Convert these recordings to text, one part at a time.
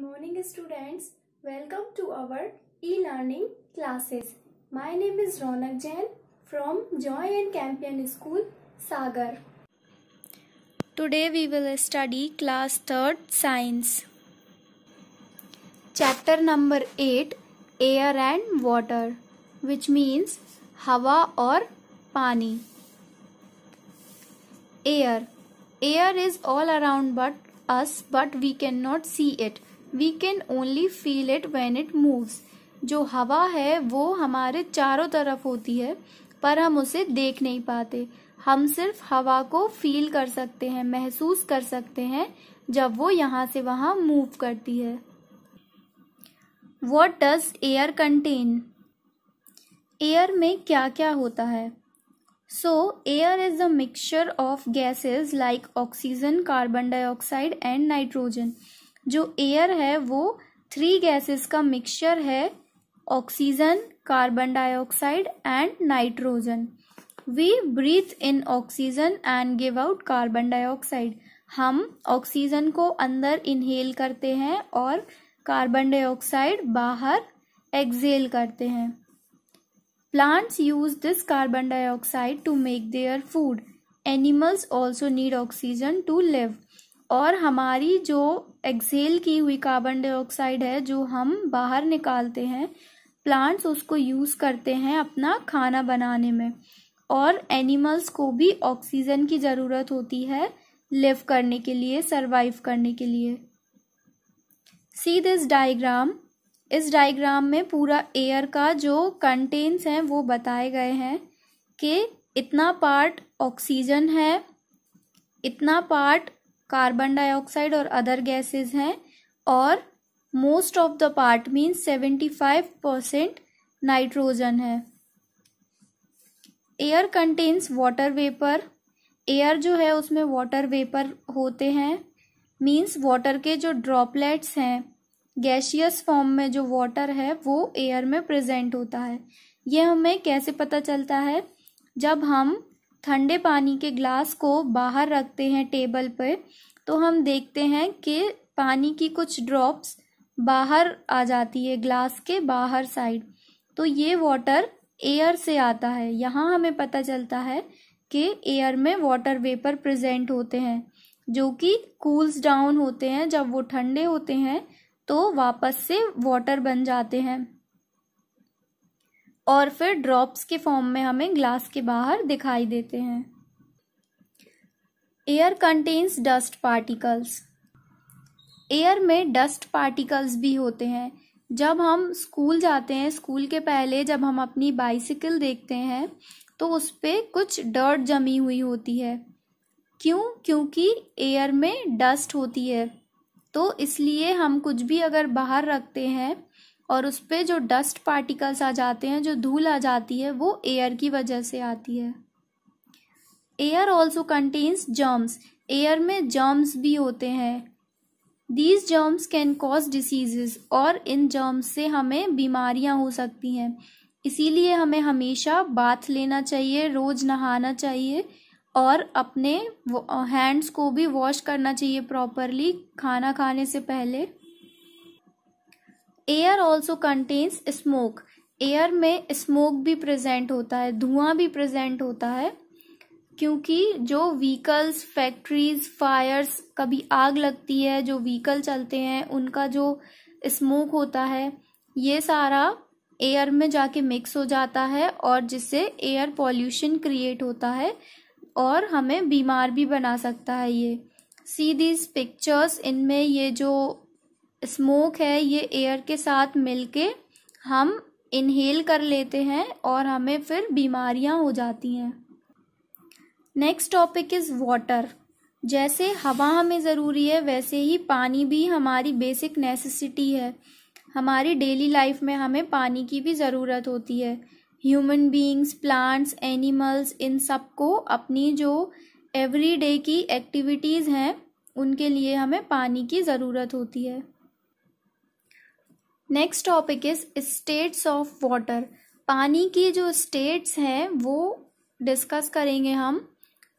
Good morning students. Welcome to our e-learning classes. My name is Ronak Jain from Joy and Campion School, Sagar. Today we will study class 3rd science. Chapter number 8 Air and Water which means Hawa or Pani. Air. Air is all around but us but we cannot see it we can only feel it when it moves जो हवा है वो हमारे चारों तरफ होती है पर हम उसे देख नहीं पाते हम सिर्फ हवा को फील कर सकते हैं महसूस कर सकते हैं जब वो यहाँ से वहाँ मूव करती है what does air contain air में क्या क्या होता है so air is a mixture of gases like oxygen carbon dioxide and nitrogen जो एयर है वो थ्री गैसेस का मिक्सचर है oxygen carbon dioxide and nitrogen we breathe in oxygen and give out carbon dioxide हम ऑक्सीजन को अंदर inhale करते हैं और कार्बन डाइऑक्साइड बाहर एक्सेल करते हैं plants use this carbon dioxide to make their food animals also need oxygen to live और हमारी जो एक्सेल की हुई कार्बन डाइऑक्साइड है जो हम बाहर निकालते हैं प्लांट्स उसको यूज़ करते हैं अपना खाना बनाने में और एनिमल्स को भी ऑक्सीजन की ज़रूरत होती है लिव करने के लिए सरवाइव करने के लिए सी दिस डायग्राम इस डायग्राम में पूरा एयर का जो कंटेंट्स हैं वो बताए गए हैं कि इतना पार्ट ऑक्सीजन है इतना पार्ट कार्बन डाइऑक्साइड और अदर गैसेस हैं और most of the part means seventy five percent nitrogen है air contains water vapour air जो है उसमें वाटर वेपर होते हैं मीन्स वाटर के जो ड्रॉपलेट्स हैं गैशियस फॉर्म में जो वाटर है वो एयर में प्रेजेंट होता है ये हमें कैसे पता चलता है जब हम ठंडे पानी के ग्लास को बाहर रखते हैं टेबल पर तो हम देखते हैं कि पानी की कुछ ड्रॉप्स बाहर आ जाती है ग्लास के बाहर साइड तो ये वाटर एयर से आता है यहाँ हमें पता चलता है कि एयर में वाटर वेपर प्रेजेंट होते हैं जो कि कूल्स डाउन होते हैं जब वो ठंडे होते हैं तो वापस से वाटर बन जाते हैं और फिर ड्रॉप्स के फॉर्म में हमें ग्लास के बाहर दिखाई देते हैं air contains dust particles air में डस्ट पार्टिकल्स भी होते हैं जब हम स्कूल जाते हैं स्कूल के पहले जब हम अपनी बाइसिकल देखते हैं तो उस पर कुछ डर्ट जमी हुई होती है क्यों क्योंकि एयर में डस्ट होती है तो इसलिए हम कुछ भी अगर बाहर रखते हैं और उस पर जो डस्ट पार्टिकल्स आ जाते हैं जो धूल आ जाती है वो एयर की वजह से आती है air also contains germs air में जर्म्स भी होते हैं these germs can cause diseases और इन जर्म्स से हमें बीमारियां हो सकती हैं इसीलिए हमें हमेशा बाथ लेना चाहिए रोज़ नहाना चाहिए और अपने हैंड्स को भी वॉश करना चाहिए प्रॉपरली खाना खाने से पहले air also contains smoke air में स्मोक भी प्रेजेंट होता है धुआं भी प्रेजेंट होता है क्योंकि जो व्हीकल्स फैक्ट्रीज फायर्स कभी आग लगती है जो व्हीकल चलते हैं उनका जो स्मोक होता है ये सारा एयर में जाके मिक्स हो जाता है और जिससे एयर पॉल्यूशन क्रिएट होता है और हमें बीमार भी बना सकता है ये सी दीज पिक्चर्स इनमें ये जो स्मोक है ये एयर के साथ मिलके हम इनहेल कर लेते हैं और हमें फिर बीमारियां हो जाती हैं नेक्स्ट टॉपिक इज़ वाटर जैसे हवा हमें ज़रूरी है वैसे ही पानी भी हमारी बेसिक नेसेसिटी है हमारी डेली लाइफ में हमें पानी की भी ज़रूरत होती है ह्यूमन बीइंग्स प्लांट्स एनिमल्स इन सब को अपनी जो एवरीडे की एक्टिविटीज़ हैं उनके लिए हमें पानी की ज़रूरत होती है next topic is states of water पानी की जो स्टेट्स हैं वो डिस्कस करेंगे हम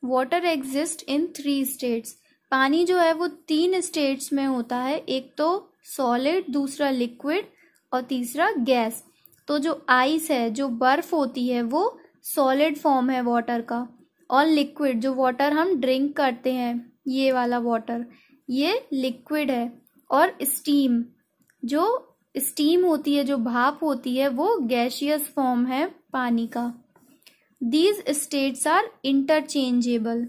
water exist in three states पानी जो है वो तीन स्टेट्स में होता है एक तो सॉलिड दूसरा लिक्विड और तीसरा गैस तो जो आइस है जो बर्फ होती है वो सॉलिड फॉर्म है वाटर का और लिक्विड जो वाटर हम ड्रिंक करते हैं ये वाला वाटर ये लिक्विड है और स्टीम जो स्टीम होती है जो भाप होती है वो गैशियस फॉर्म है पानी का these states are interchangeable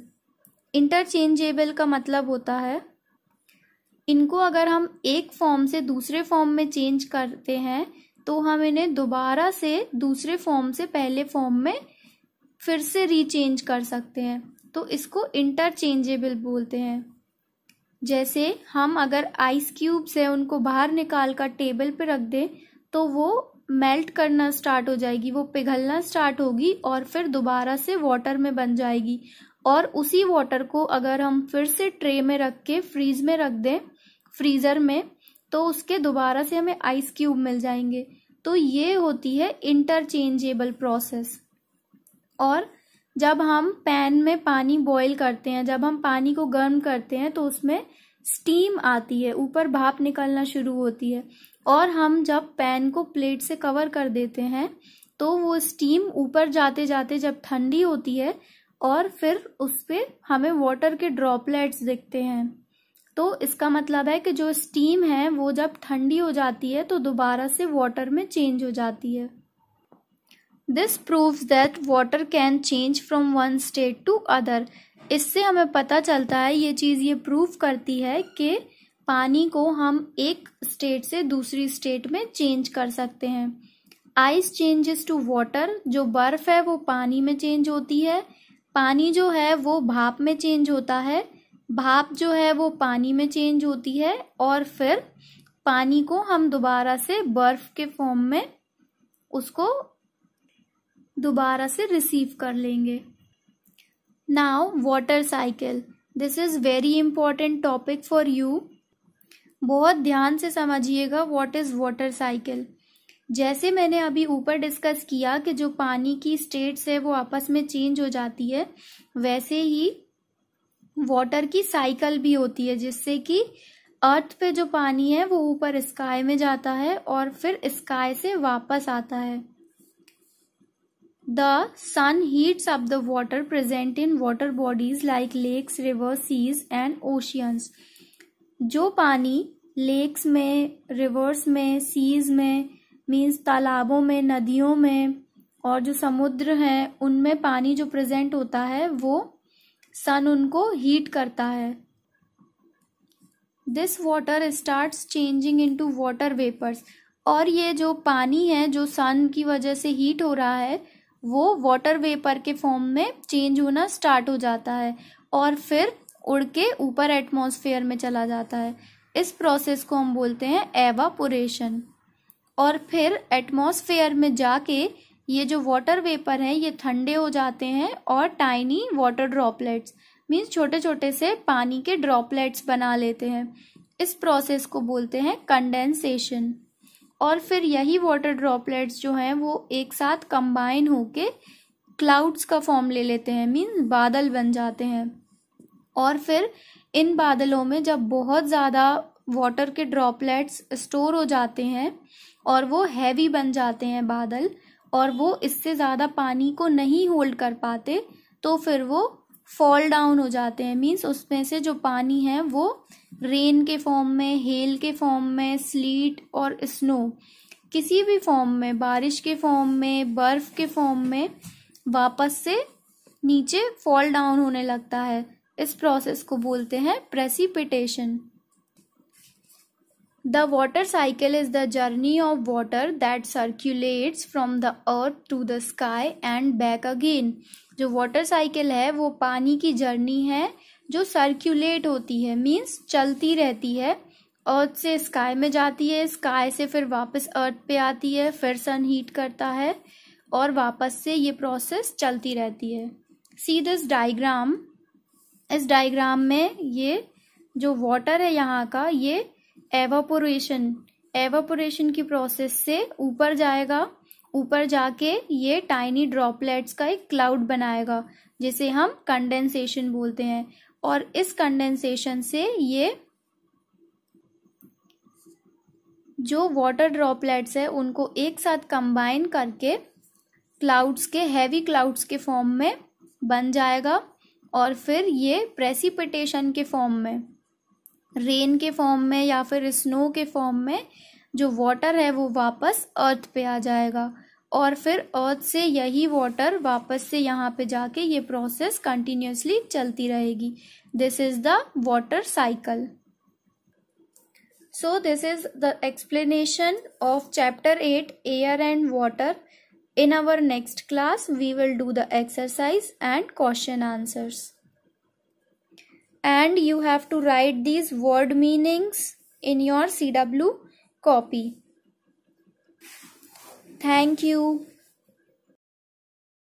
interchangeable का मतलब होता है इनको अगर हम एक फॉर्म से दूसरे फॉर्म में चेंज करते हैं तो हम इन्हें दोबारा से दूसरे फॉर्म से पहले फॉर्म में फिर से रीचेंज कर सकते हैं तो इसको इंटरचेंजेबल बोलते हैं जैसे हम अगर आइस क्यूब्स है उनको बाहर निकाल कर टेबल पे रख दें तो वो मेल्ट करना स्टार्ट हो जाएगी वो पिघलना स्टार्ट होगी और फिर दोबारा से वाटर में बन जाएगी और उसी वाटर को अगर हम फिर से ट्रे में रख के फ्रीज में रख दें फ्रीज़र में तो उसके दोबारा से हमें आइस क्यूब मिल जाएंगे तो ये होती है इंटरचेंजेबल प्रोसेस और जब हम पैन में पानी बॉईल करते हैं जब हम पानी को गर्म करते हैं तो उसमें स्टीम आती है ऊपर भाप निकलना शुरू होती है और हम जब पैन को प्लेट से कवर कर देते हैं तो वो स्टीम ऊपर जाते जाते जब ठंडी होती है और फिर उस पर हमें वाटर के ड्रॉपलेट्स दिखते हैं तो इसका मतलब है कि जो स्टीम है वो जब ठंडी हो जाती है तो दोबारा से वाटर में चेंज हो जाती है this proves that water can change from one state to other इससे हमें पता चलता है ये चीज़ ये प्रूव करती है कि पानी को हम एक स्टेट से दूसरी स्टेट में चेंज कर सकते हैं आइस चेंजेस टू वाटर जो बर्फ है वो पानी में चेंज होती है पानी जो है वो भाप में चेंज होता है भाप जो है वो पानी में चेंज होती है और फिर पानी को हम दोबारा से बर्फ के फॉर्म में उसको दोबारा से रिसीव कर लेंगे now water cycle this is very important topic for you बहुत ध्यान से समझिएगा वॉट इज वाटर साइकिल जैसे मैंने अभी ऊपर डिस्कस किया कि जो पानी की स्टेट्स है वो आपस में चेंज हो जाती है वैसे ही वाटर की साइकिल भी होती है जिससे कि अर्थ पे जो पानी है वो ऊपर स्काई में जाता है और फिर स्काई से वापस आता है the sun heats off the water present in water bodies like lakes rivers seas and oceans जो पानी लेक्स में रिवर्स में सीज में मीन्स तालाबों में नदियों में और जो समुद्र हैं उनमें पानी जो प्रेजेंट होता है वो सन उनको हीट करता है this water start changing into water vapours और ये जो पानी है जो सन की वजह से हीट हो रहा है वो वाटर वेपर के फॉर्म में चेंज होना स्टार्ट हो जाता है और फिर उड़ के ऊपर एटमॉस्फेयर में चला जाता है इस प्रोसेस को हम बोलते हैं एवापोरेशन और फिर एटमॉस्फेयर में जाके ये जो वाटर वेपर हैं ये ठंडे हो जाते हैं और टाइनी वाटर ड्रॉपलेट्स मीन्स छोटे छोटे से पानी के ड्रॉपलेट्स बना लेते हैं इस प्रोसेस को बोलते हैं कंडेंसेशन और फिर यही वाटर ड्रॉपलेट्स जो हैं वो एक साथ कंबाइन होके क्लाउड्स का फॉर्म ले लेते हैं मीन्स बादल बन जाते हैं और फिर इन बादलों में जब बहुत ज़्यादा वाटर के ड्रॉपलेट्स स्टोर हो जाते हैं और वो हैवी बन जाते हैं बादल और वो इससे ज़्यादा पानी को नहीं होल्ड कर पाते तो फिर वो फॉल डाउन हो जाते हैं मीन्स उसमें से जो पानी है वो रेन के फॉर्म में हेल के फॉर्म में स्लीट और स्नो किसी भी फॉर्म में बारिश के फॉर्म में बर्फ के फॉर्म में वापस से नीचे फॉल डाउन होने लगता है इस प्रोसेस को बोलते हैं precipitation the water cycle is the journey of water that circulates from the earth to the sky and back again जो वाटर साइकिल है वो पानी की जर्नी है जो सर्क्यूलेट होती है मीन्स चलती रहती है अर्थ से स्काई में जाती है स्काई से फिर वापस अर्थ पे आती है फिर सन हीट करता है और वापस से ये प्रोसेस चलती रहती है सी दिस डाइग्राम इस डाइग्राम में ये जो वाटर है यहाँ का ये एवापोरेशन एवापोरेशन की प्रोसेस से ऊपर जाएगा ऊपर जाके ये टाइनी ड्रॉपलेट्स का एक क्लाउड बनाएगा जिसे हम कंडेंसेशन बोलते हैं और इस कंडेंसेशन से ये जो वाटर ड्रॉपलेट्स है उनको एक साथ कंबाइन करके क्लाउड्स के हैवी क्लाउड्स के फॉर्म में बन जाएगा और फिर ये प्रेसिपिटेशन के फॉर्म में रेन के फॉर्म में या फिर स्नो के फॉर्म में जो वाटर है वो वापस अर्थ पे आ जाएगा और फिर अर्थ से यही वाटर वापस से यहाँ पे जाके ये प्रोसेस कंटिन्यूसली चलती रहेगी this is the water cycle so this is the explanation of chapter eight air and water in our next class we will do the exercise and question answers and you have to write these word meanings in your C W copy Thank you.